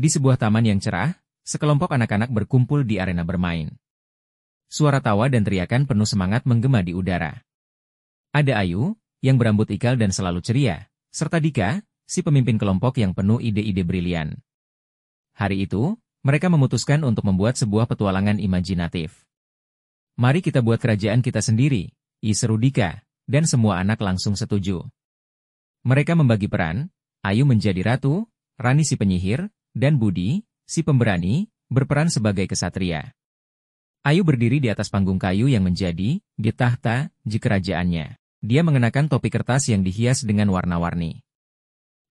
Di sebuah taman yang cerah, sekelompok anak-anak berkumpul di arena bermain. Suara tawa dan teriakan penuh semangat menggema di udara. Ada Ayu, yang berambut ikal dan selalu ceria, serta Dika, si pemimpin kelompok yang penuh ide-ide brilian. Hari itu, mereka memutuskan untuk membuat sebuah petualangan imajinatif. Mari kita buat kerajaan kita sendiri, Iseru Dika, dan semua anak langsung setuju. Mereka membagi peran, Ayu menjadi ratu, Rani si penyihir, dan Budi, si pemberani, berperan sebagai kesatria. Ayu berdiri di atas panggung kayu yang menjadi di tahta di kerajaannya. Dia mengenakan topi kertas yang dihias dengan warna-warni.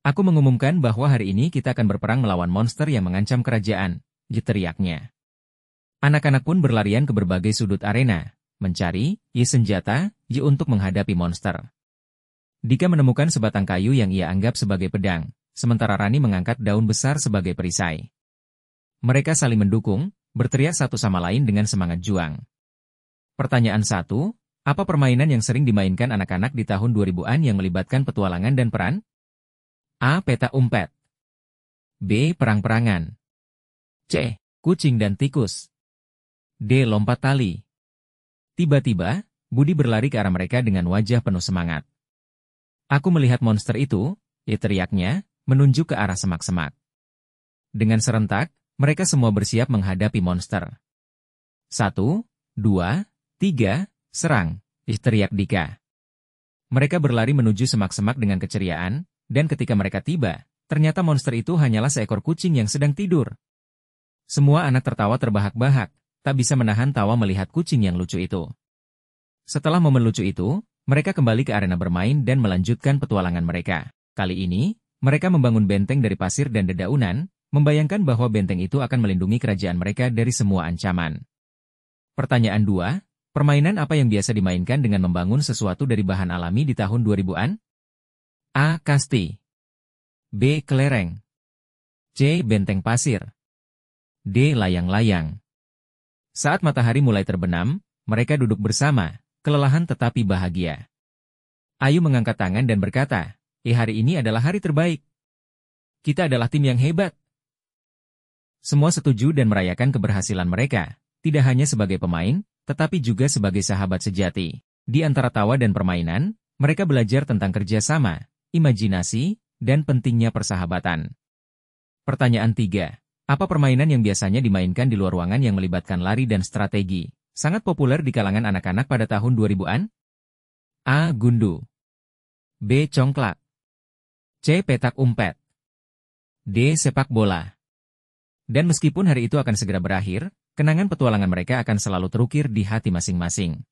Aku mengumumkan bahwa hari ini kita akan berperang melawan monster yang mengancam kerajaan, teriaknya. Anak-anak pun berlarian ke berbagai sudut arena, mencari ye senjata ye untuk menghadapi monster. Dika menemukan sebatang kayu yang ia anggap sebagai pedang, sementara Rani mengangkat daun besar sebagai perisai. Mereka saling mendukung, berteriak satu sama lain dengan semangat juang. Pertanyaan satu, apa permainan yang sering dimainkan anak-anak di tahun 2000-an yang melibatkan petualangan dan peran? A. Peta umpet B. Perang-perangan C. Kucing dan tikus D. Lompat tali Tiba-tiba, Budi berlari ke arah mereka dengan wajah penuh semangat. Aku melihat monster itu, ia teriaknya, menunjuk ke arah semak-semak. Dengan serentak, mereka semua bersiap menghadapi monster. Satu, dua, tiga, serang, teriak Dika. Mereka berlari menuju semak-semak dengan keceriaan, dan ketika mereka tiba, ternyata monster itu hanyalah seekor kucing yang sedang tidur. Semua anak tertawa terbahak-bahak, tak bisa menahan tawa melihat kucing yang lucu itu. Setelah momen lucu itu, mereka kembali ke arena bermain dan melanjutkan petualangan mereka. Kali ini, mereka membangun benteng dari pasir dan dedaunan, membayangkan bahwa benteng itu akan melindungi kerajaan mereka dari semua ancaman. Pertanyaan 2, permainan apa yang biasa dimainkan dengan membangun sesuatu dari bahan alami di tahun 2000-an? A. Kasti B. Kelereng C. Benteng pasir D. Layang-layang Saat matahari mulai terbenam, mereka duduk bersama, kelelahan tetapi bahagia. Ayu mengangkat tangan dan berkata, hari ini adalah hari terbaik. Kita adalah tim yang hebat. Semua setuju dan merayakan keberhasilan mereka, tidak hanya sebagai pemain, tetapi juga sebagai sahabat sejati. Di antara tawa dan permainan, mereka belajar tentang kerjasama, imajinasi, dan pentingnya persahabatan. Pertanyaan 3. Apa permainan yang biasanya dimainkan di luar ruangan yang melibatkan lari dan strategi? Sangat populer di kalangan anak-anak pada tahun 2000-an? A. Gundu B. Congklak C. Petak umpet D. Sepak bola Dan meskipun hari itu akan segera berakhir, kenangan petualangan mereka akan selalu terukir di hati masing-masing.